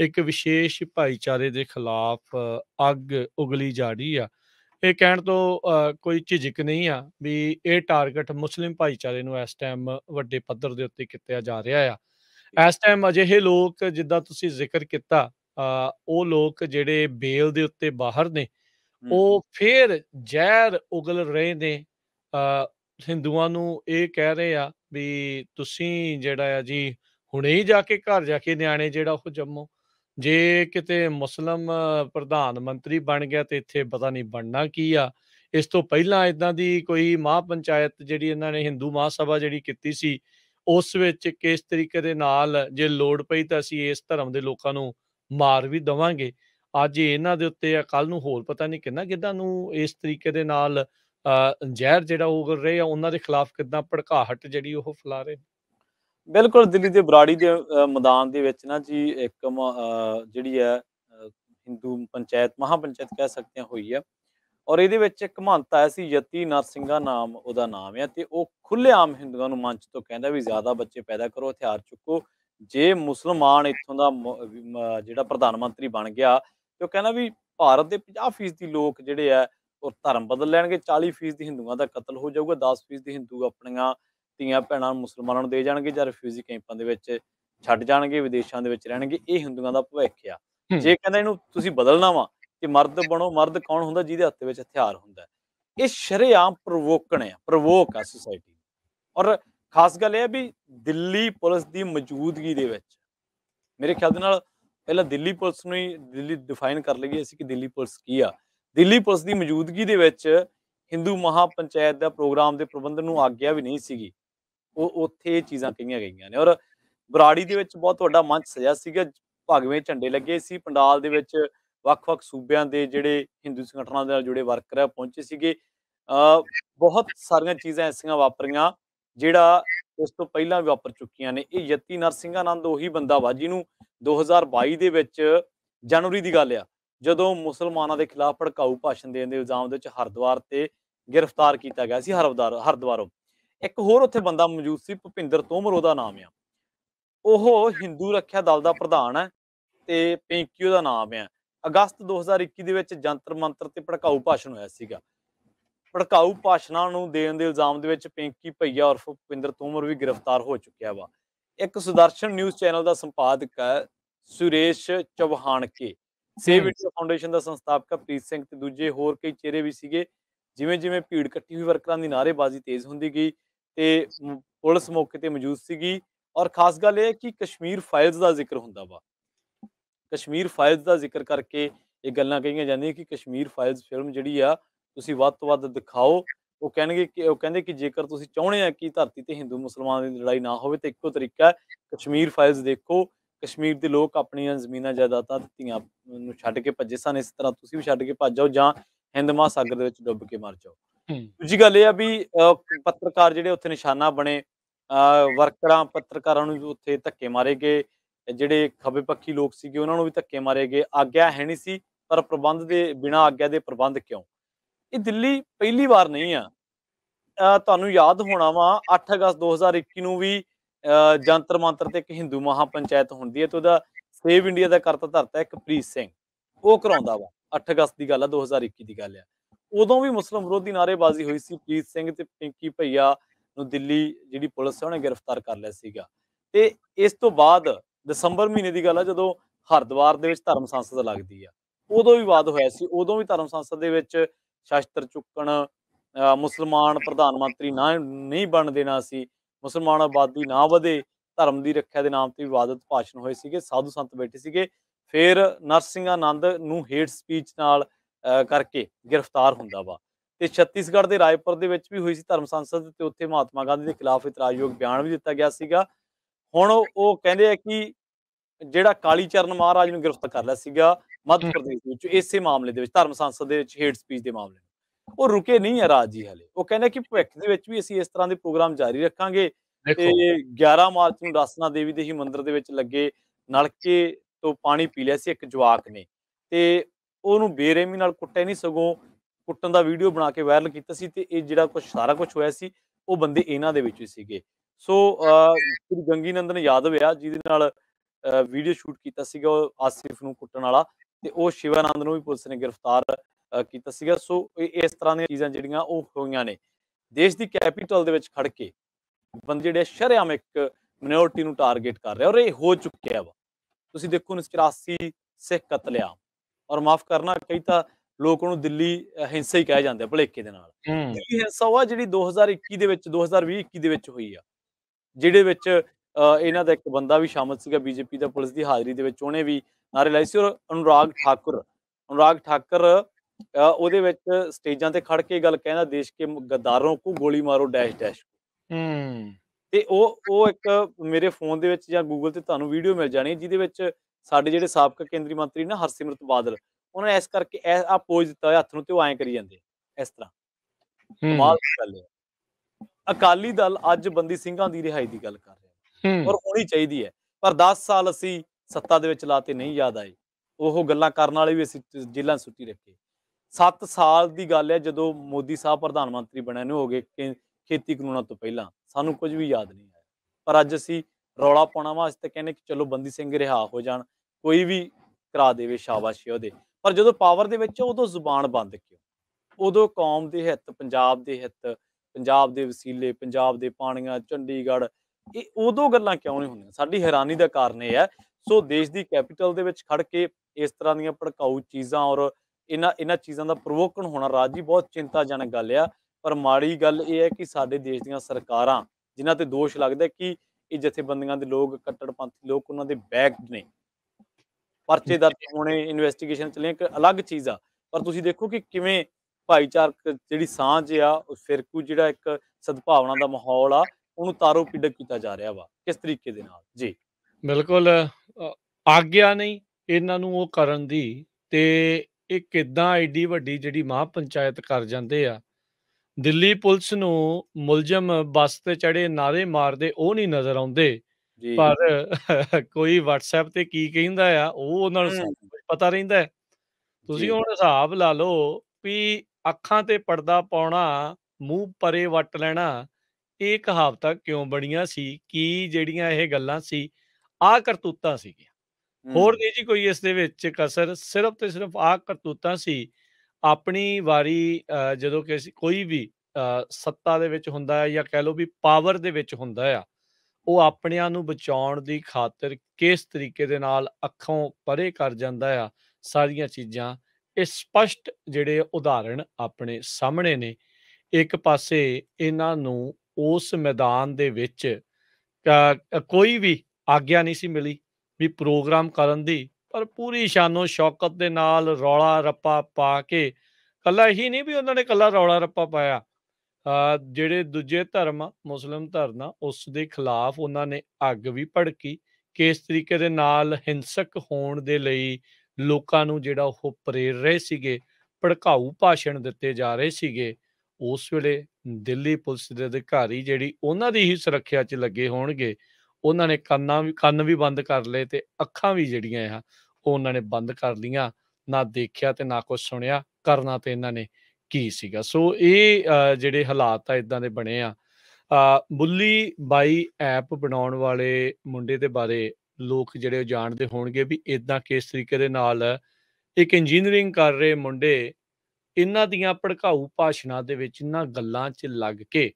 ਇੱਕ ਵਿਸ਼ੇਸ਼ ਭਾਈਚਾਰੇ ਦੇ ਖਿਲਾਫ ਅੱਗ ਉਗਲੀ ਜਾ ਰਹੀ ਆ ਇਹ ਕਹਿਣ ਤੋਂ ਕੋਈ ਝਿਜਕ ਨਹੀਂ ਆ ਵੀ ਇਹ ਟਾਰਗੇਟ ਮੁਸਲਿਮ ਭਾਈਚਾਰੇ ਨੂੰ ਇਸ ਟਾਈਮ ਵੱਡੇ ਪੱਧਰ ਦੇ ਉੱਤੇ ਕੀਤਾ ਜਾ ਰਿਹਾ ਆ ਇਸ ਟਾਈਮ ਅਜਿਹੇ ਲੋਕ ਜਿੱਦਾਂ ਤੁਸੀਂ ਜ਼ਿਕਰ ਕੀਤਾ ਉਹ ਲੋਕ ਜਿਹੜੇ ਬੇਲ ਦੇ ਉੱਤੇ ਬਾਹਰ ਨੇ ਉਹ ਫੇਰ ਜ਼ਹਿਰ ਉਗਲ ਰਹੇ ਨੇ ਹਿੰਦੂਆਂ ਨੂੰ ਇਹ ਕਹਿ ਰਹੇ ਆ ਵੀ ਤੁਸੀਂ ਜਿਹੜਾ ਆ ਜੀ ਹੁਣੇ ਹੀ ਜਾ ਕੇ ਘਰ ਜਾ ਕੇ ਨਿਆਣੇ ਜਿਹੜਾ ਉਹ ਜੰਮੋ ਜੇ ਕਿਤੇ ਮੁਸਲਮ ਪ੍ਰਧਾਨ ਮੰਤਰੀ ਬਣ ਗਿਆ ਤੇ ਇੱਥੇ ਪਤਾ ਨਹੀਂ ਬਣਨਾ ਕੀ ਆ ਇਸ ਤੋਂ ਪਹਿਲਾਂ ਇਦਾਂ ਦੀ ਕੋਈ ਮਹਾ ਪੰਚਾਇਤ ਜਿਹੜੀ ਇਹਨਾਂ ਨੇ ਹਿੰਦੂ ਮਹਾਸਭਾ ਜਿਹੜੀ ਕੀਤੀ ਸੀ ਉਸ ਵਿੱਚ ਕਿਸ ਤਰੀਕੇ ਦੇ ਨਾਲ ਜੇ ਲੋੜ ਪਈ ਤਾਂ ਅਸੀਂ ਇਸ ਧਰਮ ਦੇ ਲੋਕਾਂ ਨੂੰ ਮਾਰ ਵੀ ਦਵਾਂਗੇ ਅੱਜ ਇਹਨਾਂ ਦੇ ਉੱਤੇ ਆ ਕੱਲ ਨੂੰ ਹੋਰ ਪਤਾ ਨਹੀਂ ਕਿੰਨਾ ਕਿਦਾਂ ਨੂੰ ਇਸ ਤਰੀਕੇ ਦੇ ਨਾਲ ਜ਼ਹਿਰ ਜਿਹੜਾ ਕਰ ਰਹੇ ਆ ਉਹਨਾਂ ਦੇ ਖਿਲਾਫ ਕਿਦਾਂ ਭੜਕਾਹਟ ਜਿਹੜੀ ਉਹ ਫਲਾ ਰਹੇ ਬਿਲਕੁਲ ਦਿੱਲੀ ਦੇ ਬਰਾੜੀ ਦੇ ਮੈਦਾਨ ਦੇ ਵਿੱਚ ਨਾ ਜੀ ਇੱਕ ਜਿਹੜੀ ਹੈ ਹਿੰਦੂ ਪੰਚਾਇਤ ਮਹਾ ਪੰਚਾਇਤ ਕਹਿ ਸਕਦੇ ਹਾਂ ਹੋਈ ਹੈ ਔਰ ਇਹਦੇ ਵਿੱਚ ਇੱਕ ਮਹੰਤ ਆਇਆ ਸੀ ਯਤੀ ਨਰਸਿੰਘਾ ਨਾਮ ਉਹਦਾ ਨਾਮ ਹੈ ਤੇ ਉਹ ਖੁੱਲੇਆਮ ਹਿੰਦੂਆਂ ਨੂੰ ਮੰਚ ਤੋਂ ਕਹਿੰਦਾ ਵੀ ਜ਼ਿਆਦਾ ਬੱਚੇ ਪੈਦਾ ਕਰੋ ਹਥਿਆਰ ਚੁੱਕੋ ਜੇ ਮੁਸਲਮਾਨ ਇੱਥੋਂ ਦਾ ਜਿਹੜਾ ਪ੍ਰਧਾਨ ਮੰਤਰੀ ਬਣ ਗਿਆ ਤੇ ਉਹ ਕਹਿੰਦਾ ਵੀ ਭਾਰਤ ਦੇ 50% ਲੋਕ ਜਿਹੜੇ ਆ ਉਹ ਧਰਮ ਬਦਲ ਲੈਣਗੇ 40% ਹਿੰਦੂਆਂ ਦਾ ਕਤਲ ਹੋ ਜਾਊਗਾ 10% ਹਿੰਦੂ ਆਪਣੀਆਂ ਧੀਆਂ ਭੈਣਾਂ ਮੁਸਲਮਾਨਾਂ ਨੂੰ ਦੇ ਜਾਣਗੇ ਜਾਂ ਰਿਫਿਊਜੀ ਕੈਂਪਾਂ ਦੇ ਵਿੱਚ ਛੱਡ ਜਾਣਗੇ ਵਿਦੇਸ਼ਾਂ ਦੇ ਵਿੱਚ ਰਹਿਣਗੇ ਇਹ ਹਿੰਦੂਆਂ ਦਾ ਭਵਿੱਖ ਆ ਜੇ ਕਹਿੰਦਾ ਇਹਨੂੰ ਤੁਸੀਂ ਬਦਲਣਾ ਵਾ ਕਿ ਮਰਦ ਬਣੋ ਮਰਦ ਕੌਣ ਹੁੰਦਾ ਜਿਹਦੇ ਹੱਥ ਵਿੱਚ ਹਥਿਆਰ ਹੁੰਦਾ ਇਹ ਸ਼ਰੇਆਮ ਪ੍ਰਵੋਕਣ ਆ ਪ੍ਰਵੋਕ ਆ ਸੋਸਾਇਟੀ ਔਰ ਖਾਸ ਗੱਲ ਇਹ ਆ ਵੀ ਦਿੱਲੀ ਪੁਲਿਸ ਦੀ ਮੌਜੂਦਗੀ ਦੇ ਵਿੱਚ ਮੇਰੇ ਖਿਆਲ ਦੇ ਨਾਲ ਪਹਿਲਾਂ ਦਿੱਲੀ ਪੁਲਿਸ ਨੂੰ ਹੀ ਦਿੱਲੀ ਡਿਫਾਈਨ ਕਰ ਲਈਏ ਅਸੀਂ ਕਿ ਦਿੱਲੀ ਪੁਲਿਸ ਕੀ ਆ ਦਿੱਲੀ ਪੁਲਿਸ ਦੀ ਮੌਜੂਦਗੀ ਦੇ ਵਿੱਚ ਹਿੰਦੂ ਮਹਾਪੰਚਾਇਤ ਦਾ ਪ੍ਰੋਗਰਾਮ ਦੇ ਪ੍ਰਬੰਧਨ ਨੂੰ ਆਗਿਆ ਵੀ ਨਹੀਂ ਸੀਗੀ ਉਹ ਉੱਥੇ ਇਹ ਚੀਜ਼ਾਂ ਕਹੀਆਂ ਗਈਆਂ ਨੇ ਔਰ ਬਰਾੜੀ ਦੇ ਵਿੱਚ ਬਹੁਤ ਵੱਡਾ ਮੰਚ ਸਜਿਆ ਸੀਗਾ ਭਗਵੇਂ ਝੰਡੇ ਲੱਗੇ ਸੀ ਪੰਡਾਲ ਦੇ ਵਿੱਚ ਵੱਖ-ਵੱਖ ਸੂਬਿਆਂ ਦੇ ਜਿਹੜੇ ਹਿੰਦੂ ਸੰਗਠਨਾਂ ਦੇ ਨਾਲ ਜੁੜੇ ਵਰਕਰ ਆ ਪਹੁੰਚੇ ਸੀਗੇ ਅ ਬਹੁਤ ਸਾਰੀਆਂ ਚੀਜ਼ਾਂ ਐਸੀਆਂ ਵਾਪਰੀਆਂ ਜਿਹੜਾ ਉਸ ਤੋਂ ਪਹਿਲਾਂ ਵੀ ਵਾਪਰ ਚੁੱਕੀਆਂ ਨੇ ਇਹ ਯਤੀ ਨਰਸਿੰਘ ਆਨੰਦ ਉਹੀ ਬੰਦਾ ਵਾ ਜਿਹਨੂੰ 2022 ਦੇ ਵਿੱਚ ਜਨਵਰੀ ਦੀ ਗੱਲ ਆ ਜਦੋਂ ਮੁਸਲਮਾਨਾਂ ਦੇ ਖਿਲਾਫ ਭੜਕਾਊ ਭਾਸ਼ਣ ਦੇਣ ਦੇ ਇਲਜ਼ਾਮ ਦੇ ਵਿੱਚ ਹਰਦਵਾਰ ਤੇ ਗ੍ਰਿਫਤਾਰ ਕੀਤਾ ਗਿਆ ਸੀ ਹਰਦਵਾਰ ਹਰਦਵਾਰੋਂ ਇੱਕ ਹੋਰ ਉੱਥੇ ਬੰਦਾ ਮੌਜੂਦ ਸੀ ਭੁਪਿੰਦਰ ਤੋਮਰ ਉਹਦਾ ਨਾਮ ਆ ਉਹ ਹਿੰਦੂ ਰੱਖਿਆ ਦਲ ਦਾ ਪ੍ਰਧਾਨ ਹੈ ਤੇ ਪਿੰਕੀ ਉਹਦਾ ਨਾਮ ਆ ਅਗਸਤ 2021 ਦੇ ਵਿੱਚ ਜੰਤਰ ਮੰਤਰ ਤੇ ਭੜਕਾਊ ਭਾਸ਼ਣ ਹੋਇਆ ਸੀਗਾ ਭੜਕਾਊ ਭਾਸ਼ਣਾਂ ਨੂੰ ਦੇਣ ਦੇ ਇਲਜ਼ਾਮ ਦੇ ਵਿੱਚ ਪਿੰਕੀ ਭਈਆ ਉਰਫ ਭੁਪਿੰਦਰ ਤੋਮਰ ਵੀ ਗ੍ਰਿਫਤਾਰ ਹੋ ਚੁੱਕਿਆ ਵਾ ਇੱਕ ਸੁਦਰਸ਼ਨ ਨਿਊਜ਼ ਚੈਨਲ ਦਾ ਸੰਪਾਦਕ ਹੈ Suresh Chavhanke Save India Foundation ਦਾ ਸੰਸਥਾਪਕ ਪ੍ਰੀਤ ਸਿੰਘ ਤੇ ਦੂਜੇ ਹੋਰ ਕਈ ਚਿਹਰੇ ਵੀ ਸੀਗੇ ਜਿਵੇਂ ਜਿਵੇਂ ਭੀੜ ਇਕੱਠੀ ਹੋਈ ਵਰਕਰਾਂ ਦੀ ਨਾਰੇਬਾਜ਼ੀ ਤੇਜ਼ ਹੁੰਦੀ ਗਈ ਤੇ ਪੁਲਿਸ ਮੌਕੇ ਤੇ ਮੌਜੂਦ ਸੀਗੀ ਔਰ ਖਾਸ ਗੱਲ ਇਹ ਹੈ ਕਿ ਕਸ਼ਮੀਰ ਫਾਈਲਸ ਦਾ ਜ਼ਿਕਰ ਹੁੰਦਾ ਵਾ ਕਸ਼ਮੀਰ ਫਾਈਲਸ ਦਾ ਜ਼ਿਕਰ ਕਰਕੇ ਇਹ ਗੱਲਾਂ ਕਹੀਆਂ ਜਾਂਦੀਆਂ ਕਿ ਕਸ਼ਮੀਰ ਫਾਈਲਸ ਫਿਲਮ ਜਿਹੜੀ ਆ ਤੁਸੀਂ ਵੱਧ ਤੋਂ ਵੱਧ ਦਿਖਾਓ ਉਹ ਕਹਿਣਗੇ ਕਿ ਉਹ ਕਹਿੰਦੇ ਕਿ ਜੇਕਰ ਤੁਸੀਂ ਚਾਹੁੰਦੇ ਆ ਕਿ ਧਰਤੀ ਤੇ ਹਿੰਦੂ ਮੁਸਲਮਾਨ ਦੀ ਲੜਾਈ ਨਾ ਹੋਵੇ ਤਾਂ ਇੱਕੋ ਤਰੀਕਾ ਕਸ਼ਮੀਰ ਫਾਈਲਸ ਦੇਖੋ ਕਸ਼ਮੀਰ ਦੇ ਲੋਕ ਆਪਣੀਆਂ ਜ਼ਮੀਨਾਂ ਜਾਇਦਾਦਾਂ ਦਿੱਤੀਆਂ ਨੂੰ ਛੱਡ ਕੇ ਭੱਜੇ ਸਨ ਇਸ ਤਰ੍ਹਾਂ ਤੁਸੀਂ ਵੀ ਛੱਡ ਕੇ ਭੱਜ ਜਾਓ ਜਾਂ ਹਿੰਦ ਮਹਾਸਾਗਰ ਦੇ ਵਿੱਚ ਡੁੱਬ ਕੇ ਮਰ ਜਾਓ ਦੂਜੀ ਗੱਲ ਇਹ ਆ ਵੀ ਪੱਤਰਕਾਰ ਜਿਹੜੇ ਉੱਥੇ ਨਿਸ਼ਾਨਾ ਬਣੇ ਵਰਕਰਾਂ ਪੱਤਰਕਾਰਾਂ ਨੂੰ ਉੱਥੇ ਧੱਕੇ ਮਾਰੇ ਗਏ ਜਿਹੜੇ ਖੱਬੇ ਪੱਖੀ ਲੋਕ ਸੀਗੇ ਉਹਨਾਂ ਨੂੰ ਵੀ ਧੱਕੇ ਮਾਰੇ ਗਏ ਆਗਿਆ ਹੈ ਨਹੀਂ ਸੀ ਪਰ ਪ੍ਰਬੰਧ ਦੇ ਬਿਨਾ ਆਗਿਆ ਦੇ ਪ੍ਰਬੰਧ ਕਿਉਂ ਇਹ ਦਿੱਲੀ ਪਹਿਲੀ ਵਾਰ ਨਹੀਂ ਆ ਤੁਹਾਨੂੰ ਯਾਦ ਹੋਣਾ ਵਾ 8 ਅਗਸਤ 2021 ਨੂੰ ਵੀ ਜੰਤਰ ਮੰਤਰ ਤੇ ਇੱਕ ਹਿੰਦੂ ਮਹਾਪੰਚਾਇਤ ਹੁੰਦੀ ਹੈ ਤੇ ਉਹਦਾ ਸੇਵ ਇੰਡੀਆ ਦਾ ਕਰਤਾ ਧਰਤਾ ਇੱਕ ਪ੍ਰੀਤ ਸਿੰਘ ਉਹ ਕਰਾਉਂਦਾ ਵਾ 8 ਅਗਸਤ ਦੀ ਗੱਲ ਆ 2021 ਦੀ ਗੱਲ ਆ ਉਦੋਂ ਵੀ ਮੁਸਲਮ ਵਿਰੋਧੀ ਨਾਰੇਬਾਜ਼ੀ ਹੋਈ ਸੀ ਪ੍ਰੀਤ ਸਿੰਘ ਤੇ ਪਿੰਕੀ ਭਈਆ ਨੂੰ ਦਿੱਲੀ ਜਿਹੜੀ ਪੁਲਿਸ ਉਹਨੇ ਗ੍ਰਿਫਤਾਰ ਕਰ ਲਿਆ ਸੀਗਾ ਤੇ ਇਸ ਤੋਂ ਬਾਅਦ ਦਸੰਬਰ ਮਹੀਨੇ ਦੀ ਗੱਲ ਆ ਜਦੋਂ ਹਰਦੁਆਰ ਦੇ ਵਿੱਚ ਧਰਮ ਸੰਸਦ ਲੱਗਦੀ ਆ ਉਦੋਂ ਵੀ ਵਾਦ ਹੋਇਆ ਸੀ ਉਦੋਂ ਵੀ ਧਰਮ ਸੰਸਦ ਦੇ ਵਿੱਚ ਸ਼ਸਤਰ ਚੁੱਕਣ ਮੁਸਲਮਾਨ ਪ੍ਰਧਾਨ ਮੰਤਰੀ ਨਾ ਨਹੀਂ ਬਣ ਦੇਣਾ ਸੀ ਮੁਸਲਮਾਨ ਆਬਾਦੀ ਨਾ ਵਧੇ ਧਰਮ ਦੀ ਰੱਖਿਆ ਦੇ ਨਾਮ ਤੇ ਵਿਵਾਦਤ ਭਾਸ਼ਣ ਹੋਏ ਸੀਗੇ ਸਾਧੂ ਸੰਤ ਬੈਠੇ ਸੀਗੇ ਫਿਰ ਨਰਸਿੰਘ ਆਨੰਦ ਨੂੰ ਹੇਟ ਸਪੀਚ ਨਾਲ ਕਰਕੇ ਗ੍ਰਿਫਤਾਰ ਹੁੰਦਾ ਵਾ ਤੇ ਛੱਤੀਸਗੜ੍ਹ ਦੇ ਰਾਏਪੁਰ ਦੇ ਵਿੱਚ ਵੀ ਹੋਈ ਸੀ ਧਰਮ ਸੰਸਦ ਤੇ ਉੱਥੇ ਮਹਾਤਮਾ ਗਾਂਧੀ ਦੇ ਖਿਲਾਫ ਇਤਰਾਜ਼ਯੋਗ ਬਿਆਨ ਵੀ ਦਿੱਤਾ ਗਿਆ ਸੀਗਾ ਹੁਣ ਉਹ ਕਹਿੰਦੇ ਆ ਕਿ ਜਿਹੜਾ ਕਾਲੀ ਚਰਨ ਮਹਾਰਾਜ ਨੂੰ ਗ੍ਰਿਫਤਾਰ ਕਰ ਲਿਆ ਸੀਗਾ ਮੱਧ ਪ੍ਰਦੇਸ਼ ਵਿੱਚ ਇਸੇ ਮਾਮਲੇ ਦੇ ਵਿੱਚ ਧਰਮ ਸੰਸਦ ਦੇ ਵਿੱਚ ਹੇਟ ਸਪੀਚ ਦੇ ਮਾਮਲੇ ਉਹ ਰੁਕੇ ਨਹੀਂ ਆ ਰਾਜ ਜੀ ਹਲੇ ਉਹ ਕਹਿੰਦੇ ਕਿ ਭਵਿੱਖ ਦੇ ਵਿੱਚ ਵੀ ਅਸੀਂ ਇਸ ਤਰ੍ਹਾਂ ਦੇ ਪ੍ਰੋਗਰਾਮ ਜਾਰੀ ਰੱਖਾਂਗੇ ਤੇ 11 ਮਾਰਚ ਨੂੰ ਰਸਨਾ ਦੇਵੀ ਦੇ ਹੀ ਮੰਦਿਰ ਦੇ ਵਿੱਚ ਲੱਗੇ ਨਲਕੇ ਤੋਂ ਪਾਣੀ ਪੀ ਲਿਆ ਸੀ ਇੱਕ ਜਵਾਕ ਨੇ ਤੇ ਉਹਨੂੰ ਬੇਰਹਿਮੀ ਨਾਲ ਕੁੱਟਿਆ ਨਹੀਂ ਸਗੋਂ ਕੁੱਟਣ ਦਾ ਵੀਡੀਓ ਬਣਾ ਕੇ ਵਾਇਰਲ ਕੀਤਾ ਸੀ ਤੇ ਇਹ ਜਿਹੜਾ ਕੁਝ ਸਾਰਾ ਕੁਝ ਹੋਇਆ ਸੀ ਉਹ ਬੰਦੇ ਇਹਨਾਂ ਦੇ ਵਿੱਚ ਹੀ ਸੀਗੇ ਸੋ ਸ੍ਰੀ ਗੰਗੀ ਨੰਦਨ ਯਾਦਵ ਆ ਜਿਹਦੇ ਨਾਲ ਵੀਡੀਓ ਸ਼ੂਟ ਕੀਤਾ ਸੀਗਾ ਉਹ ਆਸਿਫ ਨੂੰ ਕੁੱਟਣ ਵਾਲਾ ਤੇ ਉਹ ਸ਼ਿਵਾਨੰਦ ਨੂੰ ਵੀ ਪੁਲਿਸ ਨੇ ਗ੍ਰਿਫਤਾਰ ਕੀਤਾ ਸੀਗਾ ਸੋ ਇਸ ਤਰ੍ਹਾਂ ਦੀਆਂ ਚੀਜ਼ਾਂ ਜਿਹੜੀਆਂ ਉਹ ਹੋਈਆਂ ਨੇ ਦੇਸ਼ ਦੀ ਕੈਪੀਟਲ ਦੇ ਵਿੱਚ ਖੜ ਕੇ ਬੰਦੇ ਜਿਹੜੇ ਸ਼ਰਿਆਮ ਇੱਕ ਮਿਨੋਰਟੀ ਨੂੰ ਟਾਰਗੇਟ ਕਰ ਰਿਹਾ ਔਰ ਇਹ ਹੋ ਚੁੱਕਿਆ ਵਾ ਤੁਸੀਂ ਦੇਖੋ 84 ਸਿੱਖ ਕਤਲਿਆ ਔਰ ਮਾਫ ਕਰਨਾ ਕਈ ਤਾਂ ਲੋਕ ਉਹਨੂੰ ਦਿੱਲੀ ਹਿੰਸਾ ਹੀ ਕਹਿ ਜਾਂਦੇ ਭਲੇਕੇ ਦੇ ਨਾਲ ਇਹ ਹਿੰਸਾ ਉਹ ਜਿਹੜੀ 2021 ਦੇ ਵਿੱਚ 2020 21 ਦੇ ਵਿੱਚ ਹੋਈ ਆ ਜਿਹਦੇ ਵਿੱਚ ਇਹਨਾਂ ਦਾ ਇੱਕ ਬੰਦਾ ਵੀ ਸ਼ਾਮਲ ਸੀਗਾ ਬੀਜੇਪੀ ਦਾ ਪੁਲਿਸ ਦੀ ਹਾਜ਼ਰੀ ਦੇ ਵਿੱਚ ਉਹਨੇ ਵੀ ਨਾਰੇ ਲਾਈ ਸੀ ਔਰ ਅਨੁਰਾਗ ਠਾਕੁਰ ਅਨੁਰਾਗ ਠਾਕੁਰ ਉਹਦੇ ਵਿੱਚ ਸਟੇਜਾਂ ਤੇ ਖੜ ਕੇ ਗੱਲ ਕਹਿੰਦਾ ਦੇਸ਼ ਕੇ ਗਦਾਰੋਂ ਕੋ ਗੋਲੀ ਮਾਰੋ ਡੈਸ਼ ਡੈਸ਼ ਹੂੰ ਤੇ ਉਹ ਉਹ ਇੱਕ ਮੇਰੇ ਫੋਨ ਦੇ ਵਿੱਚ ਜਾਂ ਗੂਗਲ ਤੇ ਤੁਹਾਨੂੰ ਵੀਡੀਓ ਮਿਲ ਜਾਣੀ ਜਿਹਦੇ ਵਿੱਚ ਸਾਡੇ ਜਿਹੜੇ ਸਾਬਕਾ ਕੇਂਦਰੀ ਮੰਤਰੀ ਨੇ ਹਰਸਿਮਰਤ ਬਾਦਲ ਉਹਨਾਂ ਨੇ ਇਸ ਕਰਕੇ ਇਹ ਆ ਪੋਜ ਦਿੱਤਾ ਹੋਇਆ ਹੱਥ ਨੂੰ ਤੇ ਉਹ ਐਂ ਕਰੀ ਜਾਂਦੇ ਇਸ ਤਰ੍ਹਾਂ ਕਮਾਲ ਦੀ ਗੱਲ ਹੈ ਅਕਾਲੀ ਦਲ ਅੱਜ ਬੰਦੀ ਸਿੰਘਾਂ ਦੀ ਰਿਹਾਈ ਦੀ ਗੱਲ ਕਰ ਰਿਹਾ ਔਰ ਹੋਣੀ ਚਾਹੀਦੀ ਹੈ ਪਰ 10 ਸਾਲ ਅਸੀਂ ਸੱਤਾ ਦੇ ਵਿੱਚ ਲਾਤੇ ਨਹੀਂ ਯਾਦ ਆਏ ਉਹ ਗੱਲਾਂ ਕਰਨ ਵਾਲੇ ਵੀ ਅਸੀਂ ਜੇਲਾਂ ਸੁੱਤੀ ਰੱਖੇ 7 ਸਾਲ ਦੀ ਗੱਲ ਹੈ ਜਦੋਂ ਮੋਦੀ ਸਾਹਿਬ ਪ੍ਰਧਾਨ ਮੰਤਰੀ ਬਣੇ ਨੇ ਹੋ ਗਏ ਖੇਤੀ ਕਾਨੂੰਨਾਂ ਤੋਂ ਪਹਿਲਾਂ ਸਾਨੂੰ ਕੁਝ ਵੀ ਯਾਦ ਨਹੀਂ ਆਇਆ ਪਰ ਅੱਜ ਅਸੀਂ ਰੌਲਾ ਪਾਉਣਾ ਵਾਸਤੇ ਕਹਿੰਦੇ ਕਿ ਚਲੋ ਬੰਦੀ ਸਿੰਘ ਰਿਹਾ ਹੋ ਜਾਣ ਕੋਈ ਵੀ ਕਰਾ ਦੇਵੇ ਸ਼ਾਬਾਸ਼ ਉਹਦੇ ਪਰ ਜਦੋਂ ਪਾਵਰ ਦੇ ਵਿੱਚ ਉਦੋਂ ਜ਼ੁਬਾਨ ਬੰਦ ਕਿਉਂ ਉਦੋਂ ਕੌਮ ਦੇ ਹਿੱਤ ਪੰਜਾਬ ਦੇ ਹਿੱਤ ਪੰਜਾਬ ਦੇ ਵਸੀਲੇ ਪੰਜਾਬ ਦੇ ਪਾਣੀਆਂ ਚੰਡੀਗੜ੍ਹ ਇਹ ਉਦੋਂ ਗੱਲਾਂ ਕਿਉਂ ਨਹੀਂ ਹੁੰਦੀਆਂ ਸਾਡੀ ਹੈਰਾਨੀ ਦਾ ਕਾਰਨ ਇਹ ਹੈ ਸੋ ਦੇਸ਼ ਦੀ ਕੈਪੀਟਲ ਦੇ ਵਿੱਚ ਖੜ ਕੇ ਇਸ ਤਰ੍ਹਾਂ ਦੀਆਂ ਭੜਕਾਊ ਚੀਜ਼ਾਂ ਔਰ ਇਹਨਾਂ ਇਹਨਾਂ ਚੀਜ਼ਾਂ ਦਾ ਪ੍ਰੋਵੋਕਨ ਹੋਣਾ ਰਾਜੀ ਬਹੁਤ ਚਿੰਤਾਜਨਕ ਗੱਲ ਆ ਪਰ ਮਾੜੀ ਗੱਲ ਇਹ ਹੈ ਕਿ ਸਾਡੇ ਦੇਸ਼ ਦੀਆਂ ਸਰਕਾਰਾਂ ਜਿਨ੍ਹਾਂ ਤੇ ਦੋਸ਼ ਲੱਗਦਾ ਕਿ ਇਹ ਜਥੇਬੰਦੀਆਂ ਦੇ ਲੋਕ ਕੱਟੜਪੰਥੀ ਲੋਕ ਉਹਨਾਂ ਦੇ ਬੈਕ ਨੇ ਪਰਚੇ ਦਰਜ ਹੋਣੇ ਇਨਵੈਸਟੀਗੇਸ਼ਨ ਚੱਲੇ ਇੱਕ ਅਲੱਗ ਚੀਜ਼ ਆ ਪਰ ਤੁਸੀਂ ਦੇਖੋ ਕਿ ਕਿਵੇਂ ਭਾਈਚਾਰਕ ਜਿਹੜੀ ਸਾਂਝ ਆ ਉਹ ਫਿਰਕੂ ਜਿਹੜਾ ਇੱਕ ਸਦਭਾਵਨਾ ਦਾ ਮਾਹੌਲ ਆ ਉਹਨੂੰ ਤਾਰੋ ਪਿੱਡਕ ਕੀਤਾ ਜਾ ਰਿਹਾ ਵਾ ਕਿਸ ਤਰੀਕੇ ਦੇ ਨਾਲ ਜੀ ਬਿਲਕੁਲ ਆਗਿਆ ਨਹੀਂ ਇਹਨਾਂ ਨੂੰ ਉਹ ਕਰਨ ਦੀ ਤੇ ਇਹ ਕਿਦਾਂ ਐਡੀ ਵੱਡੀ ਜਿਹੜੀ ਮਹਾਪੰਚਾਇਤ ਕਰ ਜਾਂਦੇ ਆ ਦਿੱਲੀ ਪੁਲਿਸ ਨੂੰ ਮੁਲਜ਼ਮ ਬੱਸ ਤੇ ਚੜੇ ਨਾਰੇ ਮਾਰਦੇ ਉਹ ਨਹੀਂ ਨਜ਼ਰ ਆਉਂਦੇ ਪਰ ਕੋਈ WhatsApp ਤੇ ਕੀ ਕਹਿੰਦਾ ਆ ਉਹ ਉਹਨਾਂ ਨੂੰ ਪਤਾ ਰਹਿੰਦਾ ਹੈ ਤੁਸੀਂ ਹੁਣ ਹਿਸਾਬ ਲਾ ਲਓ ਵੀ ਅੱਖਾਂ ਤੇ ਪਰਦਾ ਪਾਉਣਾ ਮੂੰਹ ਪਰੇ ਵੱਟ ਲੈਣਾ ਇਹ ਕਹਾਵਤਾਂ ਕਿਉਂ ਬਣੀਆਂ ਸੀ ਕੀ ਜਿਹੜੀਆਂ ਇਹ ਗੱਲਾਂ ਸੀ ਆ ਕਰਤੂਤਾਂ ਸੀਗੀਆਂ ਹੋਰ ਨਹੀਂ ਜੀ ਕੋਈ ਇਸ ਦੇ ਵਿੱਚ ਕਸਰ ਸਿਰਫ ਤੇ ਸਿਰਫ ਆ ਕਰਤੂਤਾਂ ਸੀ ਆਪਣੀ ਵਾਰੀ ਜਦੋਂ ਕਿ ਕੋਈ ਵੀ ਸੱਤਾ ਦੇ ਵਿੱਚ ਹੁੰਦਾ ਹੈ ਜਾਂ ਕਹਿ ਲਓ ਵੀ ਪਾਵਰ ਦੇ ਵਿੱਚ ਹੁੰਦਾ ਆ ਉਹ ਆਪਣਿਆਂ ਨੂੰ ਬਚਾਉਣ ਦੀ ਖਾਤਰ ਕਿਸ ਤਰੀਕੇ ਦੇ ਨਾਲ ਅੱਖੋਂ ਪਰੇ ਕਰ ਜਾਂਦਾ ਆ ਸਾਰੀਆਂ ਚੀਜ਼ਾਂ ਇਹ ਸਪਸ਼ਟ ਜਿਹੜੇ ਉਦਾਹਰਣ ਆਪਣੇ ਸਾਹਮਣੇ ਨੇ ਇੱਕ ਪਾਸੇ ਇਹਨਾਂ ਨੂੰ ਉਸ ਮੈਦਾਨ ਦੇ ਵਿੱਚ ਕੋਈ ਵੀ ਆਗਿਆ ਨਹੀਂ ਸੀ ਮਿਲੀ ਵੀ ਪ੍ਰੋਗਰਾਮ ਕਰਨ ਦੀ ਪਰ ਪੂਰੀ ਸ਼ਾਨੋ ਸ਼ੌਕਤ ਦੇ ਨਾਲ ਰੌਲਾ ਰੱਪਾ ਪਾ ਕੇ ਕੱਲਾ ਹੀ ਨਹੀਂ ਵੀ ਉਹਨਾਂ ਨੇ ਕੱਲਾ ਰੌਲਾ ਰੱਪਾ ਪਾਇਆ ਜਿਹੜੇ ਦੂਜੇ ਧਰਮ ਮੁਸਲਮ ਧਰਮ ਉਸ ਦੇ ਖਿਲਾਫ ਉਹਨਾਂ ਨੇ ਅੱਗ ਵੀ ਭੜਕੀ ਕਿਸ ਤਰੀਕੇ ਦੇ ਨਾਲ ਹਿੰਸਕ ਹੋਣ ਦੇ ਲਈ ਲੋਕਾਂ ਨੂੰ ਜਿਹੜਾ ਉਹ ਪ੍ਰੇਰ ਰਹੇ ਸੀਗੇ ਭੜਕਾਊ ਭਾਸ਼ਣ ਦਿੱਤੇ ਜਾ ਰਹੇ ਸੀਗੇ ਉਸ ਵੇਲੇ ਦਿੱਲੀ ਪੁਲਿਸ ਦੇ ਅਧਿਕਾਰੀ ਜਿਹੜੀ ਉਹਨਾਂ ਦੀ ਹੀ ਸੁਰੱਖਿਆ 'ਚ ਲੱਗੇ ਹੋਣਗੇ ਉਹਨਾਂ ਨੇ ਕੰਨਾਂ ਵੀ ਕੰਨ ਵੀ ਬੰਦ ਕਰ ਲਏ ਤੇ ਅੱਖਾਂ ਵੀ ਜਿਹੜੀਆਂ ਆ ਉਹ ਉਹਨਾਂ ਨੇ ਬੰਦ ਕਰ ਲੀਆਂ ਨਾ ਦੇਖਿਆ ਤੇ ਨਾ ਕੁਝ ਸੁਣਿਆ ਕਰਨਾ ਤੇ ਇਹਨਾਂ ਨੇ ਕੀ ਸੀਗਾ ਸੋ ਇਹ ਜਿਹੜੇ ਹਾਲਾਤ ਆ ਇਦਾਂ ਦੇ ਬਣੇ ਆ ਬੁੱਲੀ ਬਾਈ ਐਪ ਬਣਾਉਣ ਵਾਲੇ ਮੁੰਡੇ ਦੇ ਬਾਰੇ ਲੋਕ ਜਿਹੜੇ ਜਾਣਦੇ ਹੋਣਗੇ ਵੀ ਇਦਾਂ ਕਿਸ ਤਰੀਕੇ ਦੇ ਨਾਲ ਇੱਕ ਇੰਜੀਨੀਅਰਿੰਗ ਕਰ ਰਹੇ ਮੁੰਡੇ ਇਹਨਾਂ ਦੀਆਂ ਭੜਕਾਊ ਪਾਸ਼ਨਾ ਦੇ ਵਿੱਚ ਇਹਨਾਂ ਗੱਲਾਂ 'ਚ ਲੱਗ ਕੇ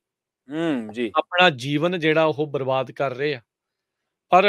ਹੂੰ ਜੀ ਆਪਣਾ ਜੀਵਨ ਜਿਹੜਾ ਉਹ ਬਰਬਾਦ ਕਰ ਰਹੇ ਆ ਪਰ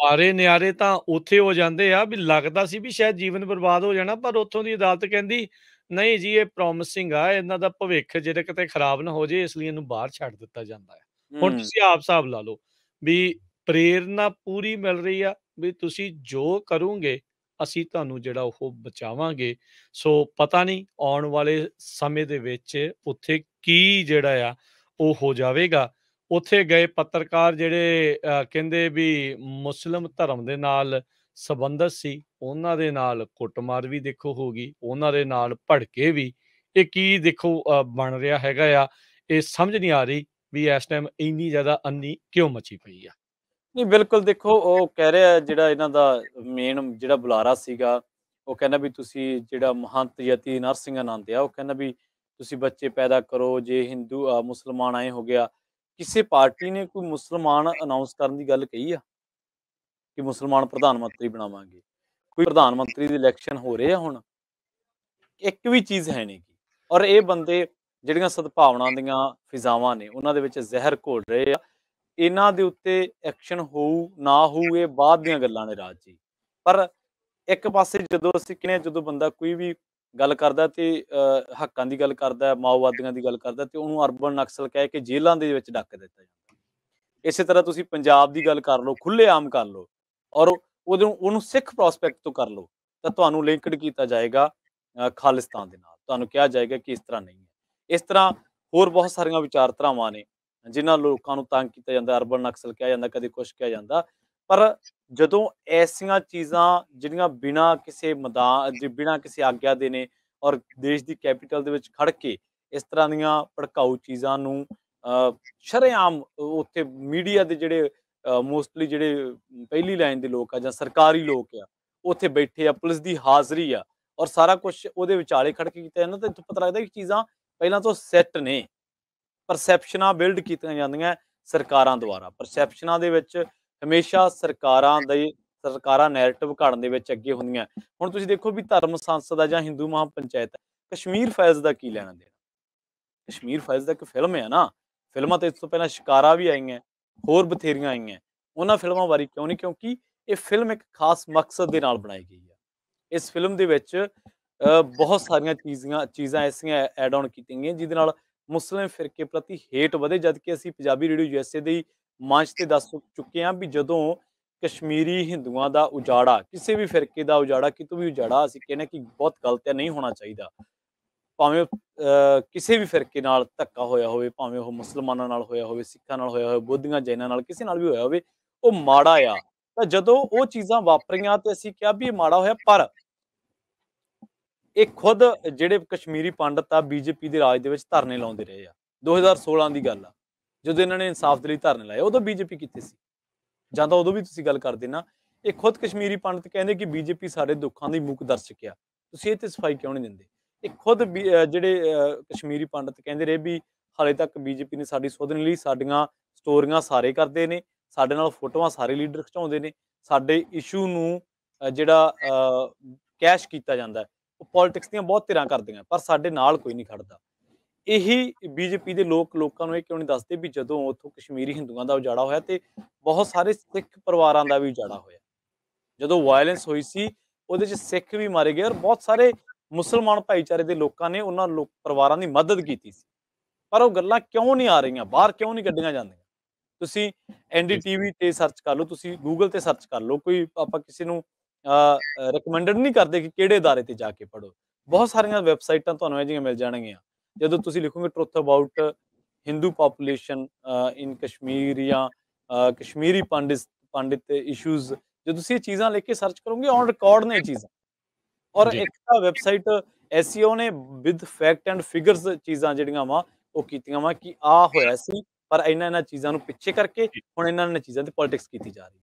ਵਾਰੇ ਨਿਆਰੇ ਤਾਂ ਉੱਥੇ ਹੋ ਜਾਂਦੇ ਆ ਵੀ ਲੱਗਦਾ ਸੀ ਵੀ ਸ਼ਾਇਦ ਜੀਵਨ ਬਰਬਾਦ ਹੋ ਜਾਣਾ ਪਰ ਉੱਥੋਂ ਦੀ ਅਦਾਲਤ ਕਹਿੰਦੀ ਨਹੀਂ ਜੀ ਇਹ ਪ੍ਰੋਮਿਸਿੰਗ ਆ ਇਹਨਾਂ ਦਾ ਭਵਿੱਖ ਜਿਹੜੇ ਕਿਤੇ ਖਰਾਬ ਨਾ ਹੋ ਜੇ ਇਸ ਲਈ ਇਹਨੂੰ ਬਾਹਰ ਛੱਡ ਦਿੱਤਾ ਜਾਂਦਾ ਹੈ ਹੁਣ ਤੁਸੀਂ ਆਪ ਹਿਸਾਬ ਲਾ ਲਓ ਵੀ ਪ੍ਰੇਰਣਾ ਪੂਰੀ ਮਿਲ ਰਹੀ ਆ ਵੀ ਤੁਸੀਂ ਜੋ ਕਰੋਗੇ ਅਸੀਂ ਤੁਹਾਨੂੰ ਜਿਹੜਾ ਉਹ ਬਚਾਵਾਂਗੇ ਸੋ ਪਤਾ ਨਹੀਂ ਆਉਣ ਵਾਲੇ ਸਮੇਂ ਦੇ ਵਿੱਚ ਉੱਥੇ ਕੀ ਜਿਹੜਾ ਆ ਉਹ ਹੋ ਜਾਵੇਗਾ ਉੱਥੇ ਗਏ ਪੱਤਰਕਾਰ ਜਿਹੜੇ ਕਹਿੰਦੇ ਵੀ ਮੁਸਲਮ ਧਰਮ ਦੇ ਨਾਲ ਸਬੰਧਤ ਸੀ ਉਹਨਾਂ ਦੇ ਨਾਲ ਕੁੱਟਮਾਰ ਵੀ ਦੇਖੋ ਹੋਗੀ ਉਹਨਾਂ ਦੇ ਨਾਲ ਭੜਕੇ ਵੀ ਇਹ ਕੀ ਦੇਖੋ ਬਣ ਰਿਹਾ ਹੈਗਾ ਆ ਇਹ ਸਮਝ ਨਹੀਂ ਆ ਰਹੀ ਵੀ ਇਸ ਟਾਈਮ ਇੰਨੀ ਜ਼ਿਆਦਾ ਅੰਨੀ ਕਿਉਂ ਮਚੀ ਪਈ ਆ ਨਹੀਂ ਬਿਲਕੁਲ ਦੇਖੋ ਉਹ ਕਹਿ ਰਿਹਾ ਜਿਹੜਾ ਇਹਨਾਂ ਦਾ ਮੇਨ ਜਿਹੜਾ ਬੁਲਾਰਾ ਸੀਗਾ ਉਹ ਕਹਿੰਦਾ ਵੀ ਤੁਸੀਂ ਜਿਹੜਾ ਮਹੰਤ ਯਤੀ ਨਰਸਿੰਘ ਆਨੰਦ ਆ ਉਹ ਕਹਿੰਦਾ ਵੀ ਤੁਸੀਂ ਬੱਚੇ ਪੈਦਾ ਕਰੋ ਜੇ ਹਿੰਦੂ ਮੁਸਲਮਾਨ ਆਏ ਹੋ ਗਿਆ ਕਿਸੇ ਪਾਰਟੀ ਨੇ ਕੋਈ ਮੁਸਲਮਾਨ ਅਨਾਉਂਸ ਕਰਨ ਦੀ ਗੱਲ ਕਹੀ ਆ ਕਿ ਮੁਸਲਮਾਨ ਪ੍ਰਧਾਨ ਮੰਤਰੀ ਬਣਾਵਾਂਗੇ ਕੋਈ ਪ੍ਰਧਾਨ ਮੰਤਰੀ ਦੀ ਇਲੈਕਸ਼ਨ ਹੋ ਰਹੇ ਆ ਹੁਣ ਇੱਕ ਵੀ ਚੀਜ਼ ਹੈ ਨਹੀਂ ਕੀ ਔਰ ਇਹ ਬੰਦੇ ਜਿਹੜੀਆਂ ਸਦਭਾਵਨਾ ਦੀਆਂ ਫਿਜ਼ਾਵਾਂ ਨੇ ਉਹਨਾਂ ਦੇ ਵਿੱਚ ਜ਼ਹਿਰ ਘੋਲ ਰਹੇ ਆ ਇਹਨਾਂ ਦੇ ਉੱਤੇ ਐਕਸ਼ਨ ਹੋਊ ਨਾ ਹੋਊ ਇਹ ਬਾਅਦ ਦੀਆਂ ਗੱਲਾਂ ਨੇ ਰਾਜ ਜੀ ਪਰ ਇੱਕ ਪਾਸੇ ਜਦੋਂ ਅਸੀਂ ਕਿਨੇ ਜਦੋਂ ਬੰਦਾ ਕੋਈ ਵੀ ਗੱਲ ਕਰਦਾ ਤੇ ਹੱਕਾਂ ਦੀ ਗੱਲ ਕਰਦਾ ਮਾਓਵਾਦੀਆਂ ਦੀ ਗੱਲ ਕਰਦਾ ਤੇ ਉਹਨੂੰ ਅਰਬਨ ਨਕਸਲ ਕਹਿ ਕੇ ਜੇਲ੍ਹਾਂ ਦੇ ਵਿੱਚ ਡੱਕ ਦਿੱਤਾ ਜਾਂਦਾ ਇਸੇ ਤਰ੍ਹਾਂ ਤੁਸੀਂ ਪੰਜਾਬ ਦੀ ਗੱਲ ਕਰ ਲਓ ਖੁੱਲੇ ਆਮ ਕਰ ਲਓ ਔਰ ਉਹਨੂੰ ਉਹਨੂੰ ਸਿੱਖ ਪ੍ਰੋਸਪੈਕਟ ਤੋਂ ਕਰ ਲਓ ਤਾਂ ਤੁਹਾਨੂੰ ਲਿੰਕਡ ਕੀਤਾ ਜਾਏਗਾ ਖਾਲਿਸਤਾਨ ਦੇ ਨਾਲ ਤੁਹਾਨੂੰ ਕਿਹਾ ਜਾਏਗਾ ਕਿ ਇਸ ਤਰ੍ਹਾਂ ਨਹੀਂ ਹੈ ਇਸ ਤਰ੍ਹਾਂ ਹੋਰ ਬਹੁਤ ਸਾਰੀਆਂ ਵਿਚਾਰਧਾਰਾਵਾਂ ਨੇ ਜਿਨ੍ਹਾਂ ਲੋਕਾਂ ਨੂੰ ਤੰਗ ਕੀਤਾ ਜਾਂਦਾ ਅਰਬਨ ਨਕਸਲ ਕਿਹਾ ਜਾਂਦਾ ਕਦੇ ਕੁਝ ਕਿਹਾ ਜਾਂਦਾ ਪਰ ਜਦੋਂ ਐਸੀਆਂ ਚੀਜ਼ਾਂ ਜਿਹੜੀਆਂ ਬਿਨਾ ਕਿਸੇ ਮਦਾਂ ਜਿ ਬਿਨਾ ਕਿਸੇ ਆਗਿਆ ਦੇ ਨੇ ਔਰ ਦੇਸ਼ ਦੀ ਕੈਪੀਟਲ ਦੇ ਵਿੱਚ ਖੜ ਕੇ ਇਸ ਤਰ੍ਹਾਂ ਦੀਆਂ ਭੜਕਾਊ ਚੀਜ਼ਾਂ ਨੂੰ ਸ਼ਰੇਆਮ ਉੱਥੇ ਮੀਡੀਆ ਦੇ ਜਿਹੜੇ ਮੋਸਟਲੀ ਜਿਹੜੇ ਪਹਿਲੀ ਲਾਈਨ ਦੇ ਲੋਕ ਆ ਜਾਂ ਸਰਕਾਰੀ ਲੋਕ ਆ ਉੱਥੇ ਬੈਠੇ ਆ ਪੁਲਿਸ ਦੀ ਹਾਜ਼ਰੀ ਆ ਔਰ ਸਾਰਾ ਕੁਝ ਉਹਦੇ ਵਿਚਾਲੇ ਖੜ ਕੇ ਕੀਤਾ ਜਾਂਦਾ ਤਾਂ ਇੱਥੋਂ ਪਤਾ ਲੱਗਦਾ ਕਿ ਚੀਜ਼ਾਂ ਪਹਿਲਾਂ ਤੋਂ ਸੈੱਟ ਨੇ ਪਰਸੈਪਸ਼ਨਾਂ ਬਿਲਡ ਕੀਤੀਆਂ ਜਾਂਦੀਆਂ ਸਰਕਾਰਾਂ ਦੁਆਰਾ ਪਰਸੈਪਸ਼ਨਾਂ ਦੇ ਵਿੱਚ ਹਮੇਸ਼ਾ ਸਰਕਾਰਾਂ ਦੇ ਸਰਕਾਰਾਂ ਨੈਰੇਟਿਵ ਘੜਨ ਦੇ ਵਿੱਚ ਅੱਗੇ ਹੁੰਦੀਆਂ ਹੁਣ ਤੁਸੀਂ ਦੇਖੋ ਵੀ ਧਰਮ ਸੰਸਦ ਆ ਜਾਂ ਹਿੰਦੂ ਮਹਾਪੰਚਾਇਤ ਹੈ ਕਸ਼ਮੀਰ ਫਾਈਲਸ ਦਾ ਕੀ ਲੈਣਾ ਦੇਣਾ ਕਸ਼ਮੀਰ ਫਾਈਲਸ ਦਾ ਇੱਕ ਫਿਲਮ ਹੈ ਨਾ ਫਿਲਮਾਂ ਤੇ ਇਸ ਤੋਂ ਪਹਿਲਾਂ ਸ਼ਿਕਾਰਾ ਵੀ ਆਈਆਂ ਹੋਰ ਬਥੇਰੀਆਂ ਆਈਆਂ ਉਹਨਾਂ ਫਿਲਮਾਂ ਬਾਰੇ ਕਿਉਂ ਨਹੀਂ ਕਿਉਂਕਿ ਇਹ ਫਿਲਮ ਇੱਕ ਖਾਸ ਮਕਸਦ ਦੇ ਨਾਲ ਬਣਾਈ ਗਈ ਹੈ ਇਸ ਫਿਲਮ ਦੇ ਵਿੱਚ ਬਹੁਤ ਸਾਰੀਆਂ ਚੀਜ਼ਾਂ ਚੀਜ਼ਾਂ ਐਸੀਆਂ ਐਡ ਆਨ ਕੀਤੀਆਂ ਗਈਆਂ ਜਿਹਦੇ ਨਾਲ ਮੁਸਲਮ ਫਿਰਕੇ ਪ੍ਰਤੀ ਹੇਟ ਵਧੇ ਜਦ ਕਿ ਅਸੀਂ ਪੰਜਾਬੀ ਰੇਡੀਓ ਯੂਐਸਏ ਦੀ ਮੰਚ ਤੇ ਦੱਸ ਚੁੱਕੇ ਹਾਂ ਵੀ ਜਦੋਂ ਕਸ਼ਮੀਰੀ ਹਿੰਦੂਆਂ ਦਾ ਉਜਾੜਾ ਕਿਸੇ ਵੀ ਫਿਰਕੇ ਦਾ ਉਜਾੜਾ ਕਿਤੋਂ ਵੀ ਉਜਾੜਾ ਅਸੀਂ ਕਹਿੰਦੇ ਕਿ ਬਹੁਤ ਗਲਤ ਹੈ ਨਹੀਂ ਹੋਣਾ ਚਾਹੀਦਾ ਭਾਵੇਂ ਕਿਸੇ ਵੀ ਫਿਰਕੇ ਨਾਲ ਧੱਕਾ ਹੋਇਆ ਹੋਵੇ ਭਾਵੇਂ ਉਹ ਮੁਸਲਮਾਨਾਂ ਨਾਲ ਹੋਇਆ ਹੋਵੇ ਸਿੱਖਾਂ ਨਾਲ ਹੋਇਆ ਹੋਵੇ ਬੁੱਧੀਆਂ ਜੈਨਾਂ ਨਾਲ ਕਿਸੇ ਨਾਲ ਵੀ ਹੋਇਆ ਹੋਵੇ ਉਹ ਮਾੜਾ ਆ ਤਾਂ ਜਦੋਂ ਉਹ ਚੀਜ਼ਾਂ ਵਾਪਰੀਆਂ ਤੇ ਅਸੀਂ ਕਿਹਾ ਵੀ ਇਹ ਮਾੜਾ ਹੋਇਆ ਪਰ ਇਹ ਖੁਦ ਜਿਹੜੇ ਕਸ਼ਮੀਰੀ ਪੰਡਤ ਆ ਬੀਜੇਪੀ ਦੇ ਰਾਜ ਦੇ ਵਿੱਚ ਧਰਨੇ ਲਾਉਂਦੇ ਰਹੇ ਆ 2016 ਦੀ ਗੱਲ ਆ ਜਦੋਂ ਇਹਨਾਂ ਨੇ ਇਨਸਾਫ ਦੇ ਲਈ ਧਰਨੇ ਲਾਏ ਉਦੋਂ ਬੀਜੇਪੀ ਕਿੱਥੇ ਸੀ ਜਾਂ ਤਾਂ ਉਦੋਂ ਵੀ ਤੁਸੀਂ ਗੱਲ ਕਰਦੇ ਨਾ ਇਹ ਖੁਦ ਕਸ਼ਮੀਰੀ ਪੰਡਤ ਕਹਿੰਦੇ ਕਿ ਬੀਜੇਪੀ ਸਾਡੇ ਦੁੱਖਾਂ ਦੀ ਮੁੱਖ ਦਰਸ਼ਕ ਆ ਤੁਸੀਂ ਇਹ ਤੇ ਸਫਾਈ ਕਿਉਂ ਨਹੀਂ ਦਿੰਦੇ ਇਹ ਖੁਦ ਜਿਹੜੇ ਕਸ਼ਮੀਰੀ ਪੰਡਤ ਕਹਿੰਦੇ ਰਹੇ ਵੀ ਹਾਲੇ ਤੱਕ ਬੀਜੇਪੀ ਨੇ ਸਾਡੀ ਸੋਧਣ ਲਈ ਸਾਡੀਆਂ ਸਟੋਰੀਆਂ ਸਾਰੇ ਕਰਦੇ ਨੇ ਸਾਡੇ ਨਾਲ ਫੋਟੋਆਂ ਸਾਰੇ ਲੀਡਰ ਖਿਚਾਉਂਦੇ ਨੇ ਸਾਡੇ ਇਸ਼ੂ ਨੂੰ ਜਿਹੜਾ ਕੈਸ਼ ਕੀਤਾ ਜਾਂਦਾ ਉਹ ਪੋਲਿਟਿਕਸ ਦੀਆਂ ਬਹੁਤ ਧਿਰਾਂ ਕਰਦੀਆਂ ਪਰ ਸਾਡੇ ਨਾਲ ਕੋਈ ਨਹੀਂ ਖੜਦਾ ਇਹੀ ਬੀਜੇਪੀ ਦੇ ਲੋਕ ਲੋਕਾਂ ਨੂੰ ਇਹ ਕਿਉਂ ਨਹੀਂ ਦੱਸਦੇ ਵੀ ਜਦੋਂ ਉੱਥੋਂ ਕਸ਼ਮੀਰੀ ਹਿੰਦੂਆਂ ਦਾ ਉਜਾੜਾ ਹੋਇਆ ਤੇ ਬਹੁਤ ਸਾਰੇ ਸਿੱਖ ਪਰਿਵਾਰਾਂ ਦਾ ਵੀ ਉਜਾੜਾ ਹੋਇਆ ਜਦੋਂ ਵਾਇਲੈਂਸ ਹੋਈ ਸੀ ਉਹਦੇ 'ਚ ਸਿੱਖ ਵੀ ਮਾਰੇ ਗਏ ਔਰ ਬਹੁਤ ਸਾਰੇ ਮੁਸਲਮਾਨ ਭਾਈਚਾਰੇ ਦੇ ਲੋਕਾਂ ਨੇ ਉਹਨਾਂ ਲੋਕ ਪਰਿਵਾਰਾਂ ਦੀ ਮਦਦ ਕੀਤੀ ਸੀ ਪਰ ਉਹ ਗੱਲਾਂ ਕਿਉਂ ਨਹੀਂ ਆ ਰਹੀਆਂ ਬਾਹਰ ਕਿਉਂ ਨਹੀਂ ਕੱਢੀਆਂ ਜਾਂਦੀਆਂ ਤੁਸੀਂ ਐਨਡੀਟੀਵੀ ਤੇ ਸਰਚ ਕਰ ਲਓ ਤੁਸੀਂ ਗੂਗਲ ਤੇ ਸਰਚ ਕਰ ਲਓ ਕੋਈ ਆਪਾਂ ਕਿਸੇ ਨੂੰ ਰეკਮੈਂਡਡ ਨਹੀਂ ਕਰਦੇ ਕਿ ਕਿਹੜੇ ادارے ਤੇ ਜਾ ਕੇ ਪੜੋ ਬਹੁਤ ਸਾਰੀਆਂ ਵੈਬਸਾਈਟਾਂ ਤੁਹਾਨੂੰ ਇਹ ਜਿਹੀਆਂ ਮਿਲ ਜਾਣਗੀਆਂ ਜਦੋਂ ਤੁਸੀਂ ਲਿਖੋਗੇ truth about Hindu population in Kashmir ਜਾਂ ਕਸ਼ਮੀਰੀ ਪੰਡਿਤ ਪੰਡਿਤ ਇਸ਼ੂਜ਼ ਜੇ ਤੁਸੀਂ ਇਹ ਚੀਜ਼ਾਂ ਲਿਖ ਕੇ ਸਰਚ ਕਰੋਗੇ ਔਨ ਰਿਕਾਰਡ ਨੇ ਇਹ ਚੀਜ਼ਾਂ ਔਰ ਇੱਕ ਤਾਂ ਵੈਬਸਾਈਟ ਐਸਈਓ ਨੇ ਵਿਦ ਫੈਕਟ ਐਂਡ ਫਿਗਰਸ ਚੀਜ਼ਾਂ ਜਿਹੜੀਆਂ ਵਾ ਉਹ ਕੀਤੀਆਂ ਵਾ ਕਿ ਆ ਹੋਇਆ ਸੀ ਪਰ ਇਹਨਾਂ ਇਹਨਾਂ ਚੀਜ਼ਾਂ ਨੂੰ ਪਿੱਛੇ ਕਰਕੇ ਹੁਣ ਇਹਨਾਂ ਨੇ ਚੀਜ਼ਾਂ ਤੇ ਪੋਲਿਟਿਕਸ ਕੀਤੀ ਜਾ ਰਹੀ